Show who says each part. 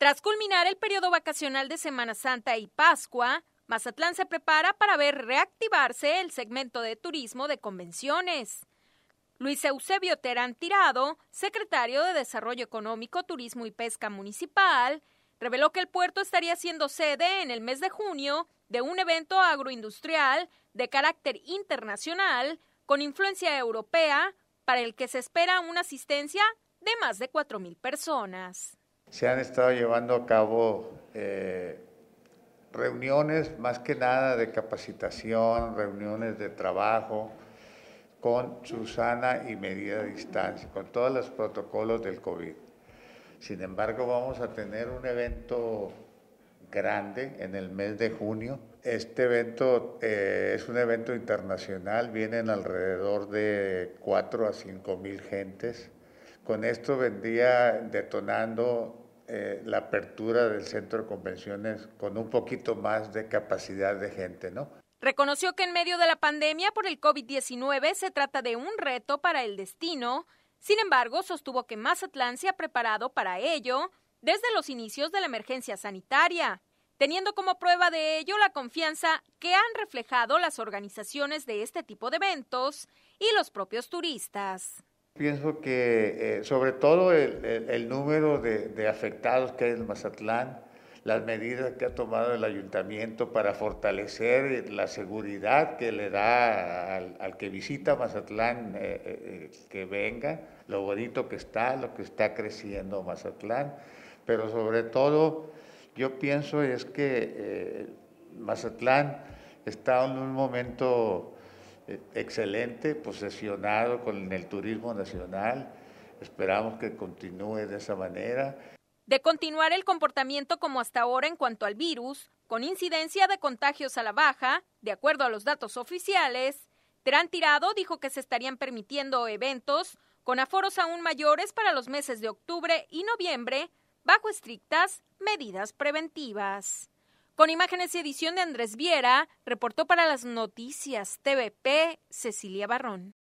Speaker 1: Tras culminar el periodo vacacional de Semana Santa y Pascua, Mazatlán se prepara para ver reactivarse el segmento de turismo de convenciones. Luis Eusebio Terán Tirado, secretario de Desarrollo Económico, Turismo y Pesca Municipal, reveló que el puerto estaría siendo sede en el mes de junio de un evento agroindustrial de carácter internacional con influencia europea para el que se espera una asistencia de más de 4.000 personas
Speaker 2: se han estado llevando a cabo eh, reuniones más que nada de capacitación, reuniones de trabajo con Susana y medida distancia, con todos los protocolos del COVID. Sin embargo, vamos a tener un evento grande en el mes de junio. Este evento eh, es un evento internacional, vienen alrededor de 4 a 5 mil gentes. Con esto vendría detonando eh, la apertura del centro de convenciones con un poquito más de capacidad de gente, ¿no?
Speaker 1: Reconoció que en medio de la pandemia por el COVID-19 se trata de un reto para el destino, sin embargo, sostuvo que Mazatlán se ha preparado para ello desde los inicios de la emergencia sanitaria, teniendo como prueba de ello la confianza que han reflejado las organizaciones de este tipo de eventos y los propios turistas.
Speaker 2: Pienso que eh, sobre todo el, número de, afectados que hay en Mazatlán, las medidas que ha tomado el ayuntamiento para fortalecer eh, la seguridad que le da al, que visita Mazatlán eh, que venga, lo bonito que está, lo que está creciendo Mazatlán, pero sobre todo yo pienso es que Mazatlán está en un momento excelente, posesionado con el turismo nacional. Esperamos que continúe de esa manera.
Speaker 1: De continuar el comportamiento como hasta ahora en cuanto al virus, con incidencia de contagios a la baja, de acuerdo a los datos oficiales, Terán Tirado dijo que se estarían permitiendo eventos con aforos aún mayores para los meses de octubre y noviembre, bajo estrictas medidas preventivas. Con imágenes y edición de Andrés Viera, reportó para las noticias TVP Cecilia Barrón.